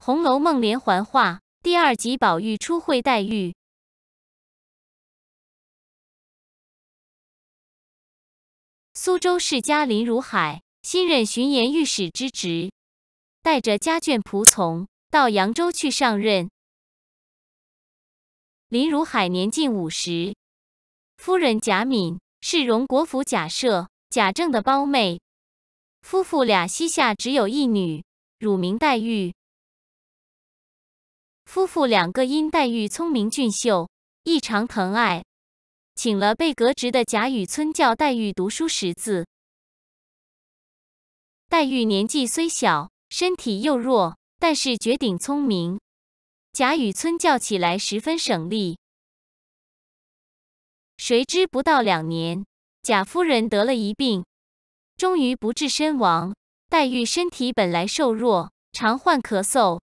《红楼梦》连环画第二集：宝玉初会黛玉。苏州世家林如海新任巡盐御史之职，带着家眷仆从到扬州去上任。林如海年近五十，夫人贾敏是荣国府贾赦、贾政的胞妹，夫妇俩膝下只有一女，乳名黛玉。夫妇两个因黛玉聪明俊秀，异常疼爱，请了被革职的贾雨村教黛玉读书识字。黛玉年纪虽小，身体又弱，但是绝顶聪明，贾雨村教起来十分省力。谁知不到两年，贾夫人得了一病，终于不治身亡。黛玉身体本来瘦弱，常患咳嗽。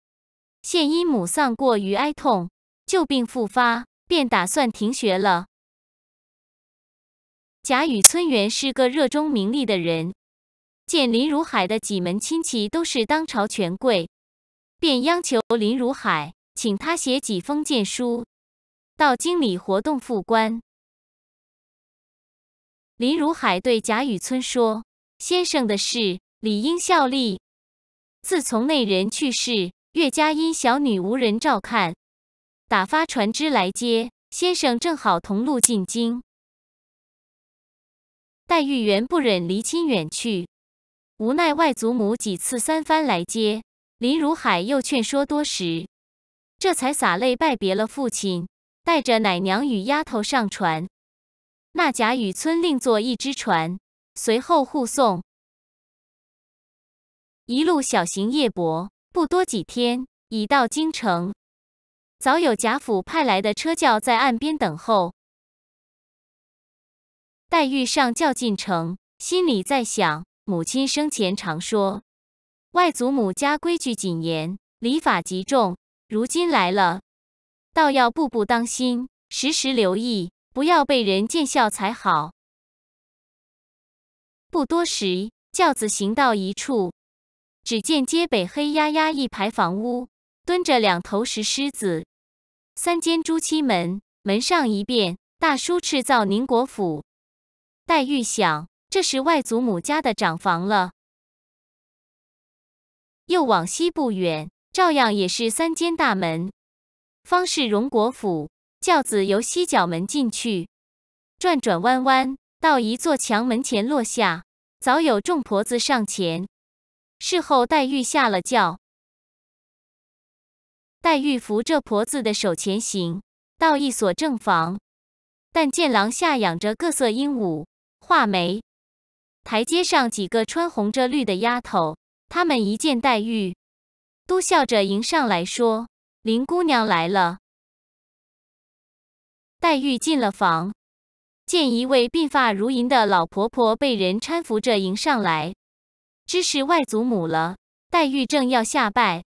现因母丧过于哀痛，旧病复发，便打算停学了。贾雨村原是个热衷名利的人，见林如海的几门亲戚都是当朝权贵，便央求林如海请他写几封荐书，到京里活动复官。林如海对贾雨村说：“先生的事理应效力。自从那人去世。”岳家因小女无人照看，打发船只来接先生，正好同路进京。黛玉原不忍离亲远去，无奈外祖母几次三番来接，林如海又劝说多时，这才洒泪拜别了父亲，带着奶娘与丫头上船。那贾雨村另坐一只船，随后护送，一路小行夜泊。不多几天，已到京城。早有贾府派来的车轿在岸边等候。黛玉上轿进城，心里在想：母亲生前常说，外祖母家规矩谨严，礼法极重。如今来了，倒要步步当心，时时留意，不要被人见笑才好。不多时，轿子行到一处。只见街北黑压压一排房屋，蹲着两头石狮子，三间朱漆门，门上一遍“大书“敕造宁国府”。黛玉想，这是外祖母家的长房了。又往西不远，照样也是三间大门，方是荣国府。轿子由西角门进去，转转弯弯到一座墙门前落下，早有众婆子上前。事后，黛玉下了轿。黛玉扶着婆子的手前行，到一所正房，但见廊下养着各色鹦鹉、画眉，台阶上几个穿红着绿的丫头，她们一见黛玉，都笑着迎上来说：“林姑娘来了。”黛玉进了房，见一位鬓发如银的老婆婆被人搀扶着迎上来。知是外祖母了，黛玉正要下拜，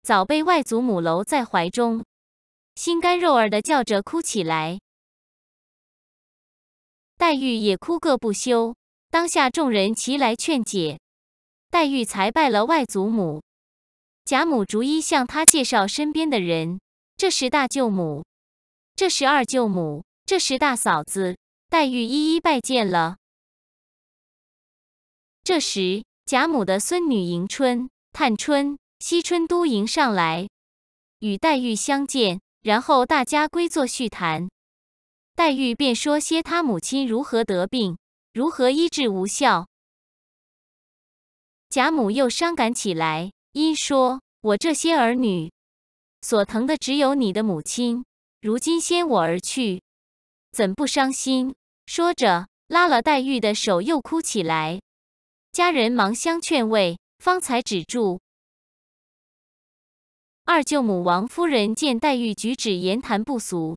早被外祖母搂在怀中，心肝肉儿的叫着哭起来。黛玉也哭个不休。当下众人齐来劝解，黛玉才拜了外祖母。贾母逐一向她介绍身边的人：这是大舅母，这是二舅母，这是大嫂子。黛玉一一拜见了。这时。贾母的孙女迎春、探春、惜春都迎上来，与黛玉相见，然后大家归坐叙谈。黛玉便说些她母亲如何得病，如何医治无效。贾母又伤感起来，因说：“我这些儿女，所疼的只有你的母亲，如今先我而去，怎不伤心？”说着，拉了黛玉的手，又哭起来。家人忙相劝慰，方才止住。二舅母王夫人见黛玉举止言谈不俗，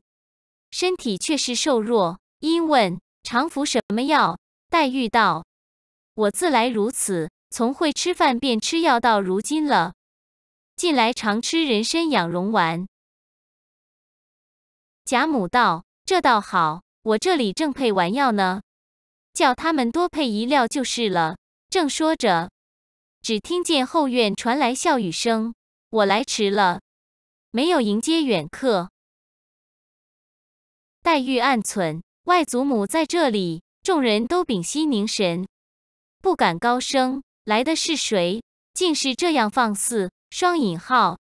身体却是瘦弱，因问：“常服什么药？”黛玉道：“我自来如此，从会吃饭便吃药，到如今了。近来常吃人参养荣丸。”贾母道：“这倒好，我这里正配完药呢，叫他们多配一料就是了。”正说着，只听见后院传来笑语声。我来迟了，没有迎接远客。黛玉暗忖：外祖母在这里，众人都屏息凝神，不敢高声。来的是谁？竟是这样放肆！双引号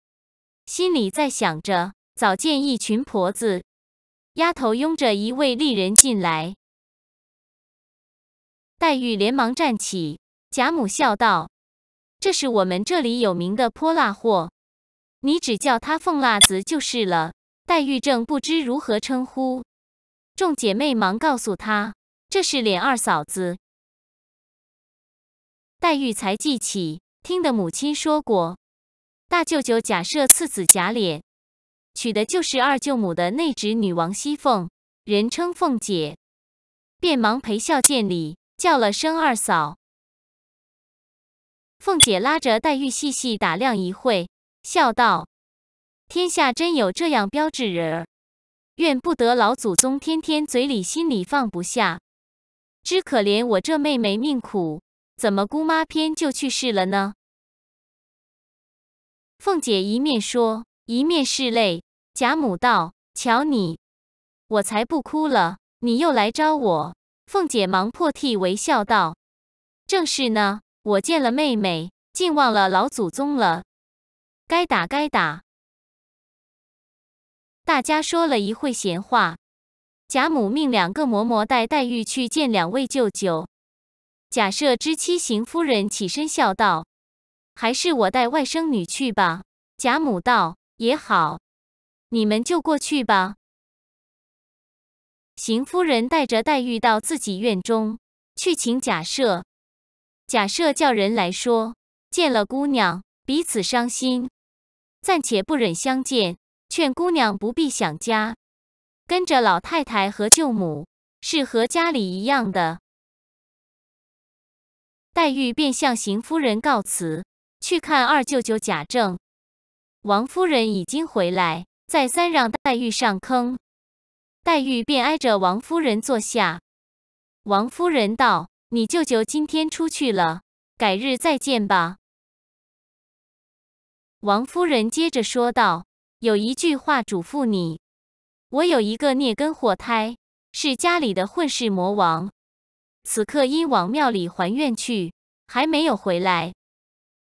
心里在想着。早见一群婆子，丫头拥着一位丽人进来。黛玉连忙站起。贾母笑道：“这是我们这里有名的泼辣货，你只叫她凤辣子就是了。”黛玉正不知如何称呼，众姐妹忙告诉她：“这是琏二嫂子。”黛玉才记起，听得母亲说过，大舅舅假设次子贾琏，娶的就是二舅母的内侄女王熙凤，人称凤姐，便忙陪笑见礼，叫了声“二嫂”。凤姐拉着黛玉细细打量一会笑道：“天下真有这样标致人儿，怨不得老祖宗天天嘴里心里放不下。只可怜我这妹妹命苦，怎么姑妈偏就去世了呢？”凤姐一面说，一面拭泪。贾母道：“瞧你，我才不哭了，你又来招我。”凤姐忙破涕为笑道：“正是呢。”我见了妹妹，竟忘了老祖宗了。该打，该打！大家说了一会闲话，贾母命两个嬷嬷带黛玉去见两位舅舅。贾赦之妻邢夫人起身笑道：“还是我带外甥女去吧。”贾母道：“也好，你们就过去吧。”邢夫人带着黛玉到自己院中去请贾赦。假设叫人来说，见了姑娘彼此伤心，暂且不忍相见，劝姑娘不必想家，跟着老太太和舅母是和家里一样的。黛玉便向邢夫人告辞，去看二舅舅贾政。王夫人已经回来，再三让黛玉上坑，黛玉便挨着王夫人坐下。王夫人道。你舅舅今天出去了，改日再见吧。王夫人接着说道：“有一句话嘱咐你，我有一个孽根祸胎，是家里的混世魔王，此刻因往庙里还愿去，还没有回来。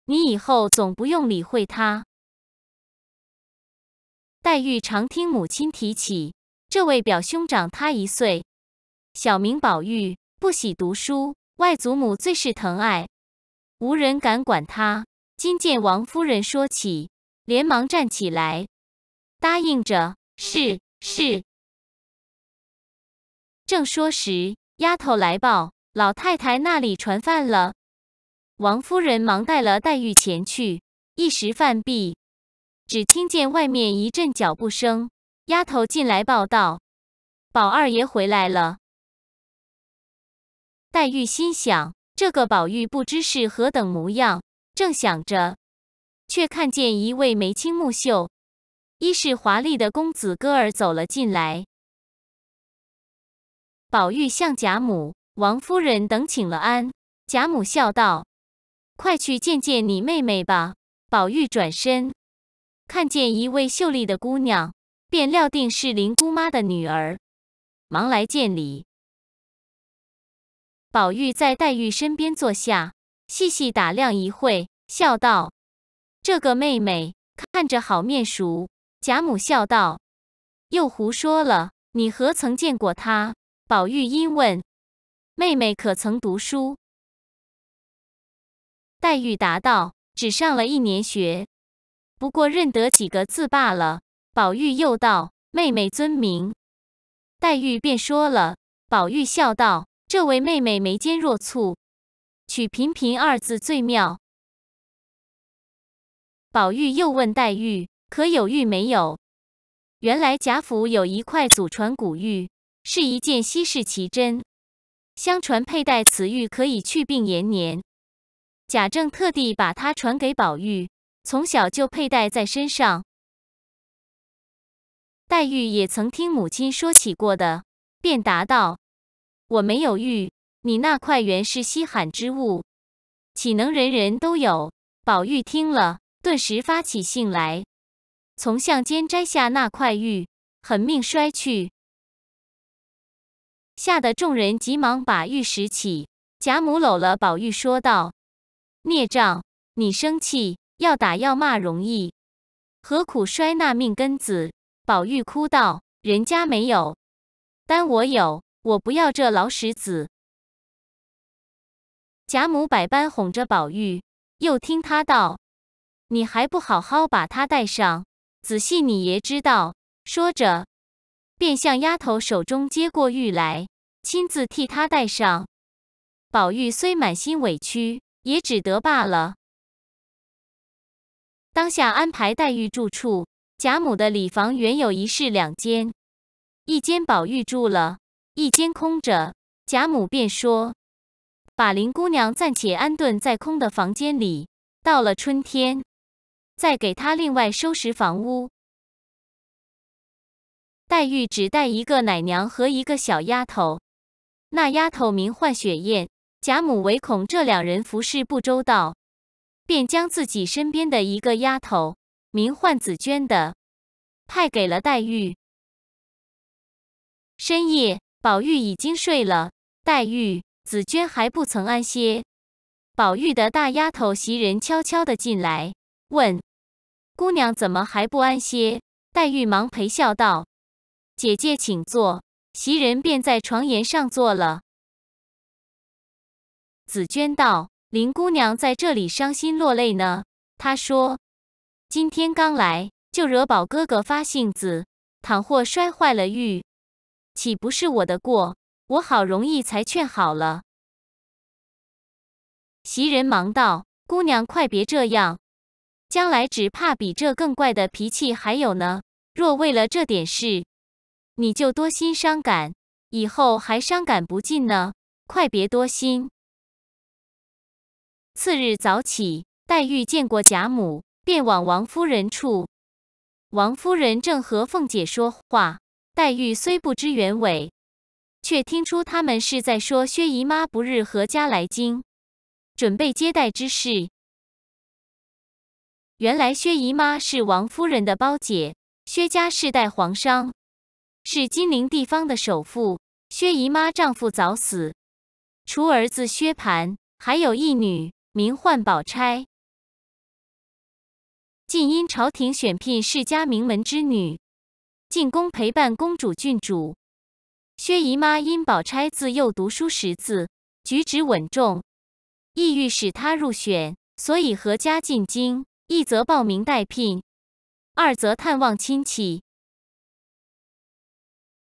你以后总不用理会他。”黛玉常听母亲提起这位表兄长，他一岁，小名宝玉。不喜读书，外祖母最是疼爱，无人敢管他。今见王夫人说起，连忙站起来，答应着：“是是。”正说时，丫头来报，老太太那里传饭了。王夫人忙带了黛玉前去，一时饭毕，只听见外面一阵脚步声，丫头进来报道：“宝二爷回来了。”黛玉心想：“这个宝玉不知是何等模样。”正想着，却看见一位眉清目秀、衣饰华丽的公子哥儿走了进来。宝玉向贾母、王夫人等请了安，贾母笑道：“快去见见你妹妹吧。”宝玉转身看见一位秀丽的姑娘，便料定是林姑妈的女儿，忙来见礼。宝玉在黛玉身边坐下，细细打量一会，笑道：“这个妹妹看着好面熟。”贾母笑道：“又胡说了，你何曾见过她？”宝玉因问：“妹妹可曾读书？”黛玉答道：“只上了一年学，不过认得几个字罢了。”宝玉又道：“妹妹尊名？”黛玉便说了。宝玉笑道。这位妹妹眉尖若蹙，取“频频”二字最妙。宝玉又问黛玉：“可有玉没有？”原来贾府有一块祖传古玉，是一件稀世奇珍。相传佩戴此玉可以去病延年。贾政特地把它传给宝玉，从小就佩戴在身上。黛玉也曾听母亲说起过的，便答道。我没有玉，你那块原是稀罕之物，岂能人人都有？宝玉听了，顿时发起性来，从项间摘下那块玉，狠命摔去，吓得众人急忙把玉拾起。贾母搂了宝玉，说道：“孽障，你生气要打要骂容易，何苦摔那命根子？”宝玉哭道：“人家没有，但我有。”我不要这老石子。贾母百般哄着宝玉，又听他道：“你还不好好把他带上，仔细你爷知道。”说着，便向丫头手中接过玉来，亲自替他戴上。宝玉虽满心委屈，也只得罢了。当下安排黛玉住处。贾母的里房原有一室两间，一间宝玉住了。一间空着，贾母便说：“把林姑娘暂且安顿在空的房间里，到了春天，再给她另外收拾房屋。”黛玉只带一个奶娘和一个小丫头，那丫头名唤雪雁。贾母唯恐这两人服侍不周到，便将自己身边的一个丫头，名唤紫鹃的，派给了黛玉。深夜。宝玉已经睡了，黛玉、紫娟还不曾安歇。宝玉的大丫头袭人悄悄的进来，问：“姑娘怎么还不安歇？”黛玉忙陪笑道：“姐姐请坐。”袭人便在床沿上坐了。紫娟道：“林姑娘在这里伤心落泪呢。她说，今天刚来，就惹宝哥哥发性子，倘或摔坏了玉。”岂不是我的过？我好容易才劝好了。袭人忙道：“姑娘，快别这样，将来只怕比这更怪的脾气还有呢。若为了这点事，你就多心伤感，以后还伤感不尽呢。快别多心。”次日早起，黛玉见过贾母，便往王夫人处。王夫人正和凤姐说话。黛玉虽不知原委，却听出他们是在说薛姨妈不日何家来京，准备接待之事。原来薛姨妈是王夫人的胞姐，薛家世代皇商，是金陵地方的首富。薛姨妈丈夫早死，除儿子薛蟠，还有一女，名唤宝钗，近因朝廷选聘世家名门之女。进宫陪伴公主、郡主，薛姨妈因宝钗自幼读书识字，举止稳重，意欲使她入选，所以合家进京，一则报名待聘，二则探望亲戚。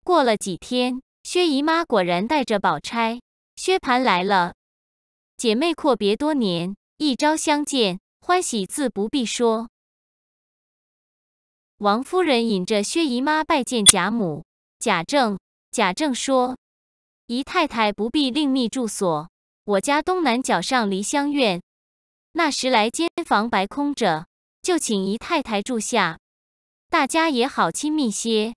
过了几天，薛姨妈果然带着宝钗、薛蟠来了，姐妹阔别多年，一朝相见，欢喜自不必说。王夫人引着薛姨妈拜见贾母、贾政。贾政说：“姨太太不必另觅住所，我家东南角上梨香院那时来间房白空着，就请姨太太住下，大家也好亲密些。”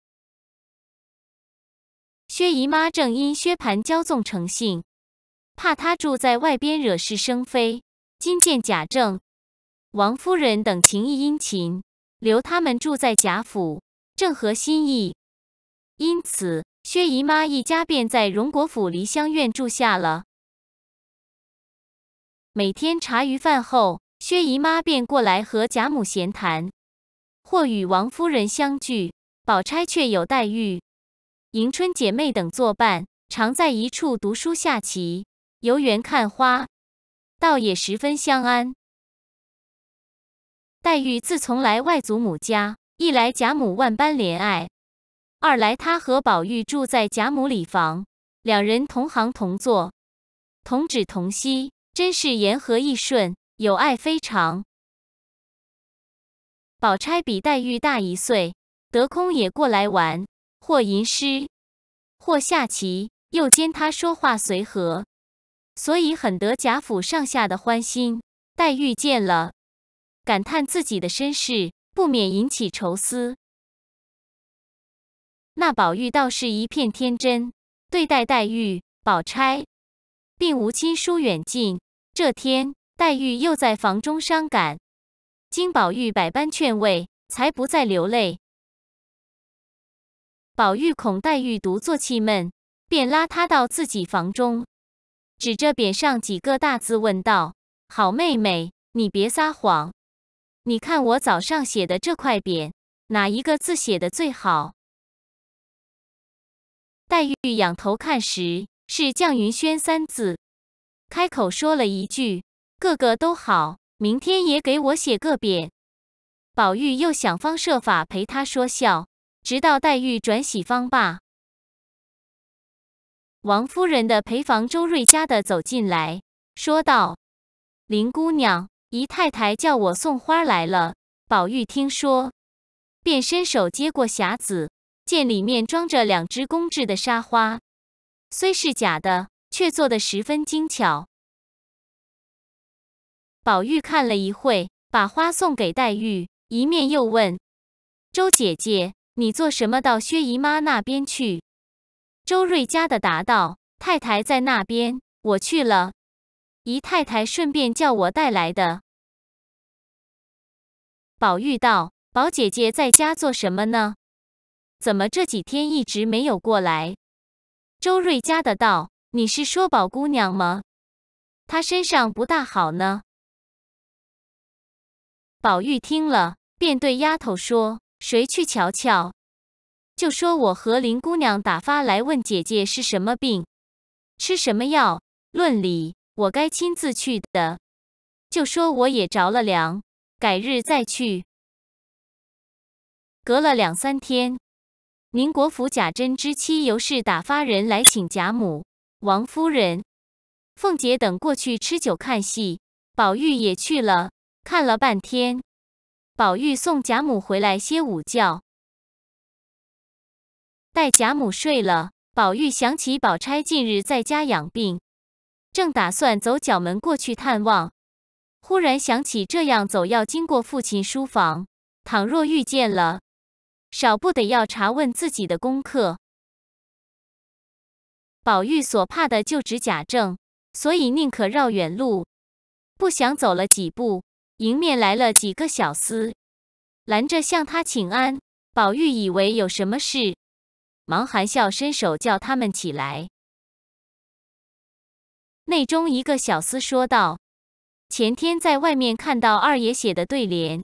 薛姨妈正因薛蟠骄纵成性，怕他住在外边惹是生非，今见贾政、王夫人等情意殷勤。留他们住在贾府，正合心意，因此薛姨妈一家便在荣国府梨香院住下了。每天茶余饭后，薛姨妈便过来和贾母闲谈，或与王夫人相聚；宝钗却有黛玉、迎春姐妹等作伴，常在一处读书、下棋、游园、看花，倒也十分相安。黛玉自从来外祖母家，一来贾母万般怜爱，二来她和宝玉住在贾母里房，两人同行同坐，同止同息，真是言和意顺，友爱非常。宝钗比黛玉大一岁，得空也过来玩，或吟诗，或下棋，又兼她说话随和，所以很得贾府上下的欢心。黛玉见了。感叹自己的身世，不免引起愁思。那宝玉倒是一片天真，对待黛玉、宝钗，并无亲疏远近。这天，黛玉又在房中伤感，经宝玉百般劝慰，才不再流泪。宝玉恐黛玉独坐气闷，便拉她到自己房中，指着匾上几个大字问道：“好妹妹，你别撒谎。”你看我早上写的这块匾，哪一个字写的最好？黛玉仰头看时，是“绛云轩”三字，开口说了一句：“个个都好，明天也给我写个匾。”宝玉又想方设法陪他说笑，直到黛玉转喜方罢。王夫人的陪房周瑞家的走进来说道：“林姑娘。”姨太太叫我送花来了。宝玉听说，便伸手接过匣子，见里面装着两只工致的纱花，虽是假的，却做得十分精巧。宝玉看了一会，把花送给黛玉，一面又问：“周姐姐，你做什么到薛姨妈那边去？”周瑞家的答道：“太太在那边，我去了。”姨太太顺便叫我带来的。宝玉道：“宝姐姐在家做什么呢？怎么这几天一直没有过来？”周瑞家的道：“你是说宝姑娘吗？她身上不大好呢。”宝玉听了，便对丫头说：“谁去瞧瞧？就说我和林姑娘打发来问姐姐是什么病，吃什么药？论理。”我该亲自去的，就说我也着了凉，改日再去。隔了两三天，宁国府贾珍之妻尤氏打发人来请贾母、王夫人、凤姐等过去吃酒看戏，宝玉也去了。看了半天，宝玉送贾母回来歇午觉。待贾母睡了，宝玉想起宝钗近日在家养病。正打算走角门过去探望，忽然想起这样走要经过父亲书房，倘若遇见了，少不得要查问自己的功课。宝玉所怕的就指贾政，所以宁可绕远路。不想走了几步，迎面来了几个小厮，拦着向他请安。宝玉以为有什么事，忙含笑伸手叫他们起来。内中一个小厮说道：“前天在外面看到二爷写的对联，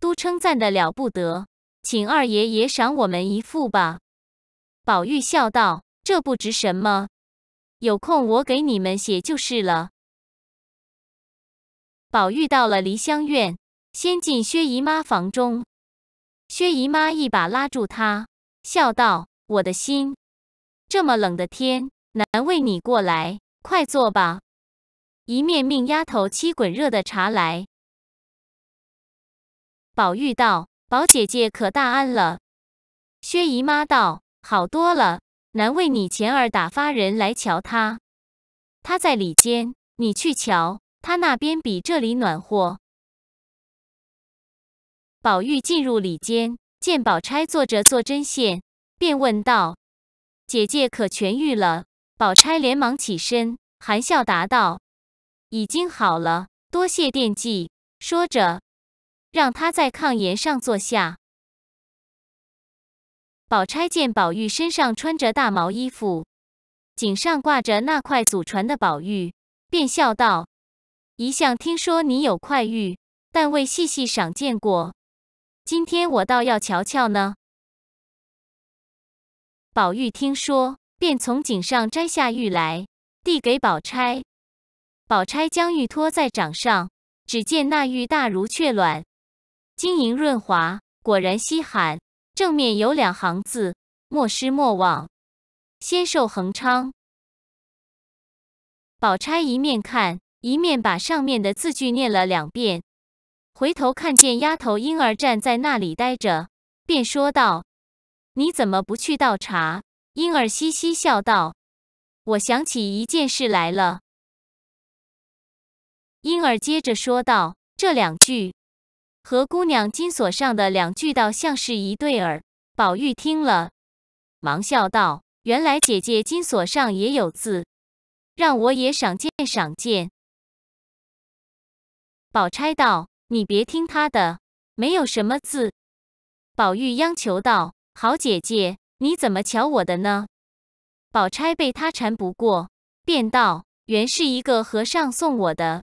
都称赞的了不得，请二爷也赏我们一副吧。”宝玉笑道：“这不值什么，有空我给你们写就是了。”宝玉到了梨香院，先进薛姨妈房中，薛姨妈一把拉住他，笑道：“我的心，这么冷的天，难为你过来。”快坐吧，一面命丫头沏滚热的茶来。宝玉道：“宝姐姐可大安了？”薛姨妈道：“好多了，难为你前儿打发人来瞧她。她在里间，你去瞧她那边比这里暖和。”宝玉进入里间，见宝钗坐着做针线，便问道：“姐姐可痊愈了？”宝钗连忙起身，含笑答道：“已经好了，多谢惦记。”说着，让他在炕沿上坐下。宝钗见宝玉身上穿着大毛衣服，颈上挂着那块祖传的宝玉，便笑道：“一向听说你有块玉，但未细细赏见过。今天我倒要瞧瞧呢。”宝玉听说。便从颈上摘下玉来，递给宝钗。宝钗将玉托在掌上，只见那玉大如雀卵，晶莹润滑，果然稀罕。正面有两行字：“莫失莫忘，仙寿恒昌。”宝钗一面看，一面把上面的字句念了两遍。回头看见丫头婴儿站在那里呆着，便说道：“你怎么不去倒茶？”婴儿嘻嘻笑道：“我想起一件事来了。”婴儿接着说道：“这两句和姑娘金锁上的两句倒像是一对儿。”宝玉听了，忙笑道：“原来姐姐金锁上也有字，让我也赏见赏见。”宝钗道：“你别听她的，没有什么字。”宝玉央求道：“好姐姐。”你怎么瞧我的呢？宝钗被他缠不过，便道：“原是一个和尚送我的，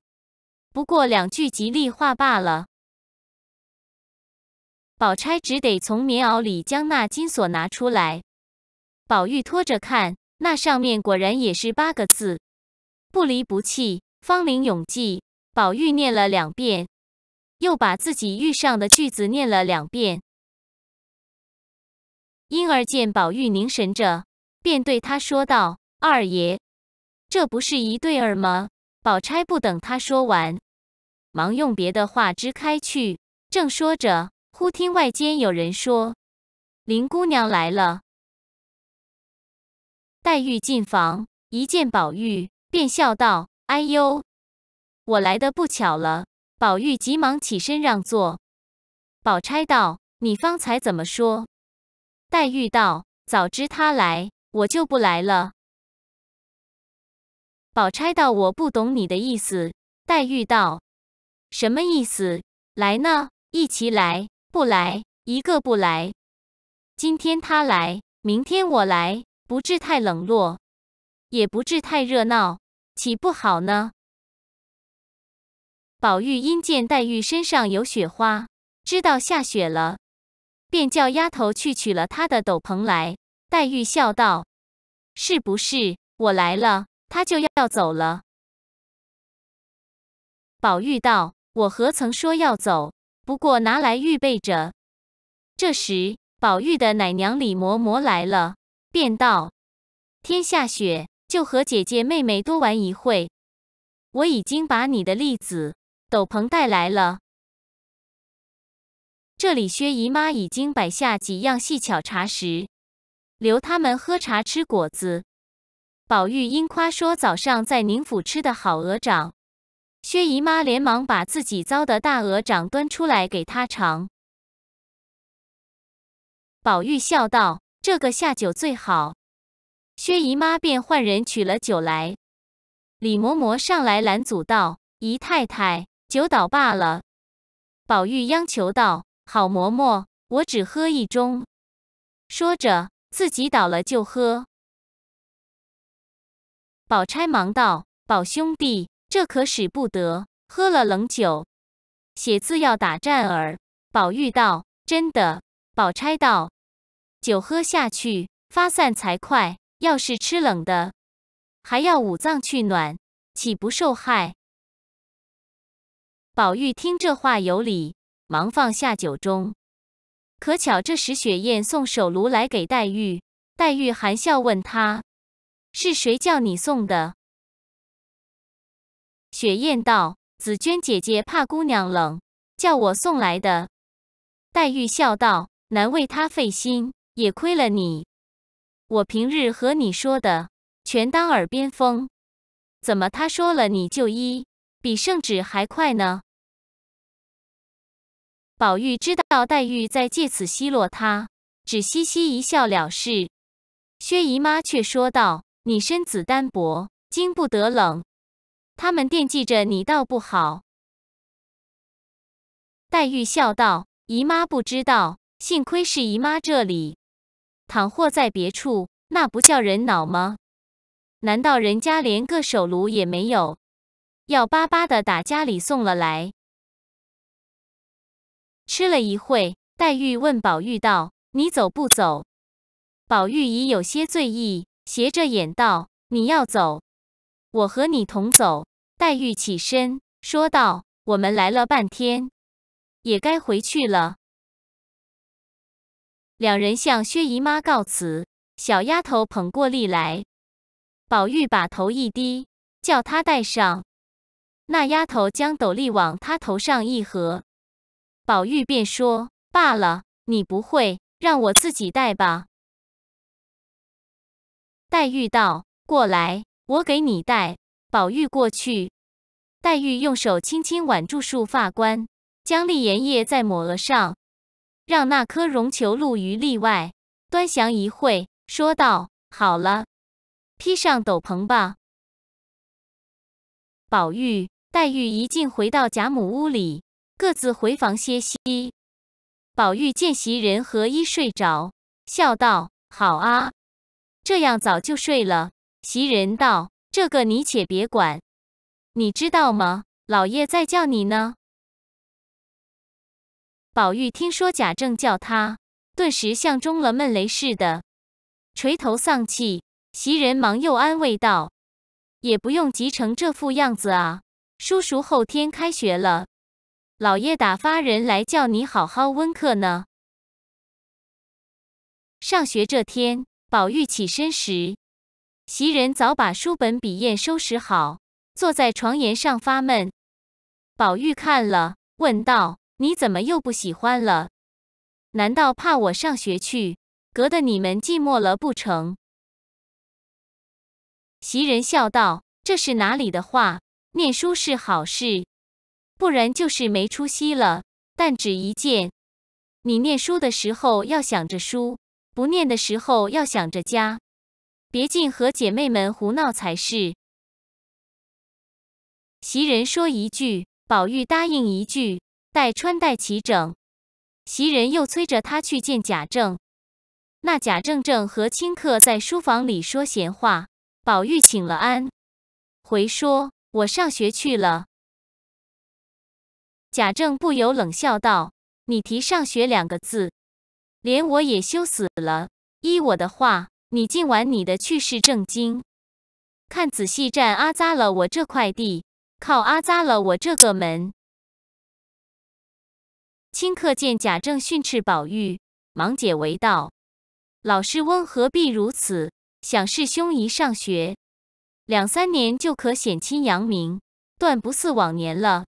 不过两句吉利话罢了。”宝钗只得从棉袄里将那金锁拿出来，宝玉托着看，那上面果然也是八个字：“不离不弃，芳龄永继。宝玉念了两遍，又把自己遇上的句子念了两遍。婴儿见宝玉凝神着，便对他说道：“二爷，这不是一对儿吗？”宝钗不等他说完，忙用别的话支开去。正说着，忽听外间有人说：“林姑娘来了。”黛玉进房，一见宝玉，便笑道：“哎呦，我来的不巧了。”宝玉急忙起身让座。宝钗道：“你方才怎么说？”黛玉道：“早知他来，我就不来了。”宝钗道：“我不懂你的意思。”黛玉道：“什么意思？来呢？一起来？不来？一个不来？今天他来，明天我来，不至太冷落，也不至太热闹，岂不好呢？”宝玉因见黛玉身上有雪花，知道下雪了。便叫丫头去取了他的斗篷来。黛玉笑道：“是不是我来了，他就要要走了？”宝玉道：“我何曾说要走？不过拿来预备着。”这时，宝玉的奶娘李嬷嬷来了，便道：“天下雪，就和姐姐妹妹多玩一会。我已经把你的栗子斗篷带来了。”这里薛姨妈已经摆下几样细巧茶食，留他们喝茶吃果子。宝玉因夸说早上在宁府吃的好鹅掌，薛姨妈连忙把自己糟的大鹅掌端出来给他尝。宝玉笑道：“这个下酒最好。”薛姨妈便唤人取了酒来。李嬷嬷上来拦阻道：“姨太太，酒倒罢了。”宝玉央求道。好嬷嬷，我只喝一盅。说着，自己倒了就喝。宝钗忙道：“宝兄弟，这可使不得，喝了冷酒，写字要打颤儿。”宝玉道：“真的。”宝钗道：“酒喝下去发散才快，要是吃冷的，还要五脏去暖，岂不受害？”宝玉听这话有理。忙放下酒盅，可巧这时雪雁送手炉来给黛玉，黛玉含笑问她：“是谁叫你送的？”雪雁道：“紫娟姐姐怕姑娘冷，叫我送来的。”黛玉笑道：“难为她费心，也亏了你。我平日和你说的，全当耳边风，怎么她说了你就依，比圣旨还快呢？”宝玉知道黛玉在借此奚落他，只嘻嘻一笑了事。薛姨妈却说道：“你身子单薄，经不得冷，他们惦记着你倒不好。”黛玉笑道：“姨妈不知道，幸亏是姨妈这里，倘或在别处，那不叫人恼吗？难道人家连个手炉也没有，要巴巴的打家里送了来？”吃了一会，黛玉问宝玉道：“你走不走？”宝玉已有些醉意，斜着眼道：“你要走，我和你同走。”黛玉起身说道：“我们来了半天，也该回去了。”两人向薛姨妈告辞，小丫头捧过笠来，宝玉把头一低，叫她戴上。那丫头将斗笠往他头上一合。宝玉便说：“罢了，你不会，让我自己戴吧。”黛玉道：“过来，我给你戴。”宝玉过去，黛玉用手轻轻挽住束发冠，将丽盐液再抹额上，让那颗绒球露于例外，端详一会，说道：“好了，披上斗篷吧。”宝玉、黛玉一进回到贾母屋里。各自回房歇息。宝玉见袭人和衣睡着，笑道：“好啊，这样早就睡了。”袭人道：“这个你且别管，你知道吗？老爷在叫你呢。”宝玉听说贾政叫他，顿时像中了闷雷似的，垂头丧气。袭人忙又安慰道：“也不用急成这副样子啊，叔叔后天开学了。”老爷打发人来叫你好好温课呢。上学这天，宝玉起身时，袭人早把书本笔砚收拾好，坐在床沿上发闷。宝玉看了，问道：“你怎么又不喜欢了？难道怕我上学去，隔得你们寂寞了不成？”袭人笑道：“这是哪里的话？念书是好事。”不然就是没出息了。但只一件，你念书的时候要想着书，不念的时候要想着家，别尽和姐妹们胡闹才是。袭人说一句，宝玉答应一句，待穿戴齐整，袭人又催着他去见贾政。那贾政正和顷客在书房里说闲话，宝玉请了安，回说：“我上学去了。”贾政不由冷笑道：“你提上学两个字，连我也羞死了。依我的话，你尽玩你的去是正经，看仔细占阿扎了我这块地，靠阿扎了我这个门。”顷刻见贾政训斥宝玉，忙解围道：“老师翁何必如此？想是兄一上学，两三年就可显亲扬名，断不似往年了。”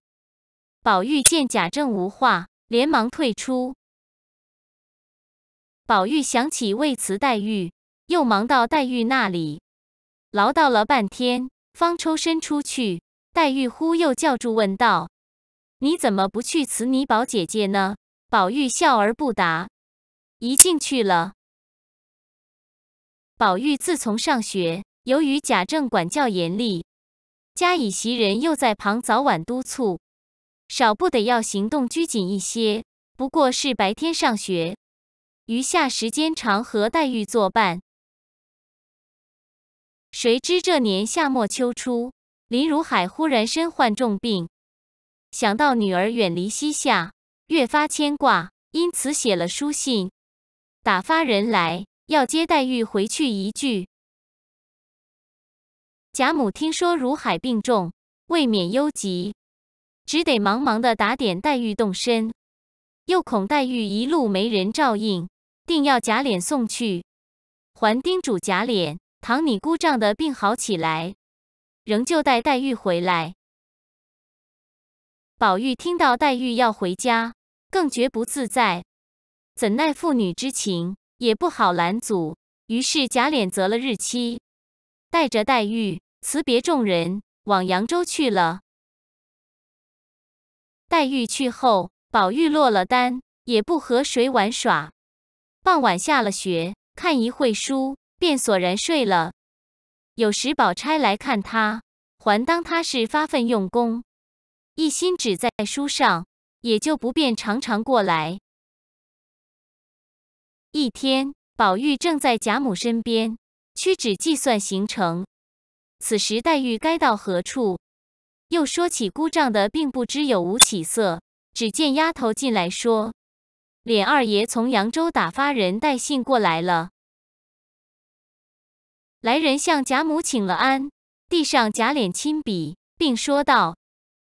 宝玉见贾政无话，连忙退出。宝玉想起未辞黛玉，又忙到黛玉那里，唠叨了半天，方抽身出去。黛玉忽又叫住，问道：“你怎么不去辞你宝姐姐呢？”宝玉笑而不答。一进去了，宝玉自从上学，由于贾政管教严厉，加以袭人又在旁早晚督促。少不得要行动拘谨一些，不过是白天上学，余下时间常和黛玉作伴。谁知这年夏末秋初，林如海忽然身患重病，想到女儿远离西夏，越发牵挂，因此写了书信，打发人来要接黛玉回去一聚。贾母听说如海病重，未免忧急。只得忙忙的打点黛玉动身，又恐黛玉一路没人照应，定要贾琏送去，还叮嘱贾琏：倘你姑丈的病好起来，仍旧带黛玉回来。宝玉听到黛玉要回家，更觉不自在，怎奈父女之情也不好拦阻，于是贾琏择了日期，带着黛玉辞别众人，往扬州去了。黛玉去后，宝玉落了单，也不和谁玩耍。傍晚下了学，看一会书，便索然睡了。有时宝钗来看他，还当他是发奋用功，一心只在书上，也就不便常常过来。一天，宝玉正在贾母身边屈指计算行程，此时黛玉该到何处？又说起姑丈的并不知有无起色，只见丫头进来，说：“琏二爷从扬州打发人带信过来了。来人向贾母请了安，递上贾琏亲笔，并说道：‘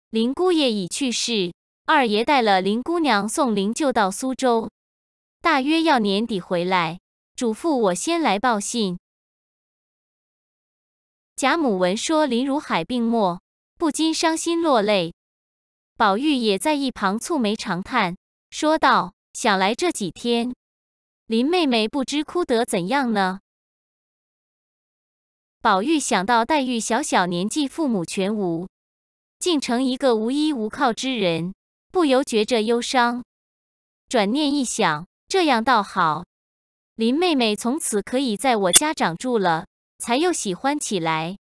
林姑爷已去世，二爷带了林姑娘送灵柩到苏州，大约要年底回来，嘱咐我先来报信。’”贾母闻说林如海病没，不禁伤心落泪，宝玉也在一旁蹙眉长叹，说道：“想来这几天，林妹妹不知哭得怎样呢？”宝玉想到黛玉小小年纪，父母全无，竟成一个无依无靠之人，不由觉着忧伤。转念一想，这样倒好，林妹妹从此可以在我家长住了，才又喜欢起来。